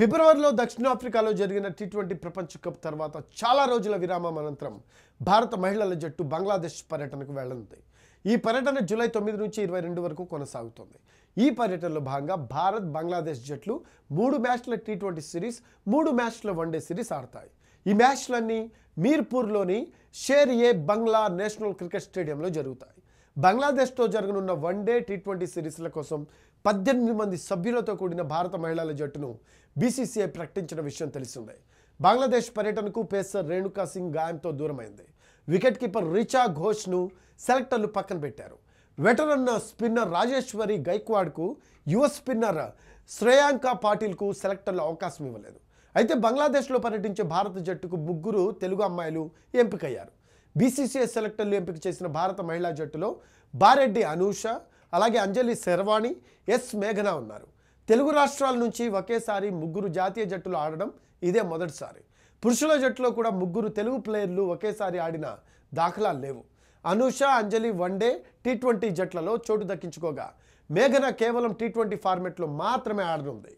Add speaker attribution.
Speaker 1: ఫిబ్రవరిలో దక్షిణాఫ్రికాలో జరిగిన టీ ట్వంటీ ప్రపంచ కప్ తర్వాత చాలా రోజుల విరామం అనంతరం భారత మహిళల జట్టు బంగ్లాదేశ్ పర్యటనకు వెళ్ళనుంది ఈ పర్యటన జూలై తొమ్మిది నుంచి ఇరవై రెండు వరకు కొనసాగుతుంది ఈ పర్యటనలో భాగంగా భారత్ బంగ్లాదేశ్ జట్లు మూడు మ్యాచ్ల టీ ట్వంటీ సిరీస్ మూడు మ్యాచ్ల వన్డే సిరీస్ ఆడతాయి ఈ మ్యాచ్లన్నీ మీర్పూర్లోని షేర్ ఏ బంగ్లా నేషనల్ క్రికెట్ స్టేడియంలో జరుగుతాయి బంగ్లాదేశ్తో జరగనున్న వన్డే టీ ట్వంటీ సిరీస్ల కోసం పద్దెనిమిది మంది సభ్యులతో కూడిన భారత మహిళల జట్టును బీసీసీఐ ప్రకటించిన విషయం తెలిసిందే బంగ్లాదేశ్ పర్యటనకు పేసర్ రేణుకా సింగ్ గాయంతో దూరమైంది వికెట్ కీపర్ రిచా ఘోష్ను సెలెక్టర్లు పక్కన పెట్టారు వెటరన్ స్పిన్నర్ రాజేశ్వరి గైక్వాడ్కు యువ స్పిన్నర్ శ్రేయాంక పాటిల్కు సెలెక్టర్లు అవకాశం ఇవ్వలేదు అయితే బంగ్లాదేశ్లో పర్యటించే భారత జట్టుకు ముగ్గురు తెలుగు అమ్మాయిలు ఎంపికయ్యారు బీసీసీఐ సెలెక్టర్లు ఎంపిక చేసిన భారత మహిళా జట్టులో బారెడ్డి అనూష అలాగే అంజలి శర్వాణి ఎస్ మేఘన ఉన్నారు తెలుగు రాష్ట్రాల నుంచి ఒకేసారి ముగ్గురు జాతీయ జట్టులు ఆడడం ఇదే మొదటిసారి పురుషుల జట్టులో కూడా ముగ్గురు తెలుగు ప్లేయర్లు ఒకేసారి ఆడిన దాఖలాలు లేవు Anusha Anjali one day T twenty జట్లలో చోటు దక్కించుకోగా మేఘన కేవలం టీ ట్వంటీ ఫార్మెట్లో మాత్రమే ఆడనుంది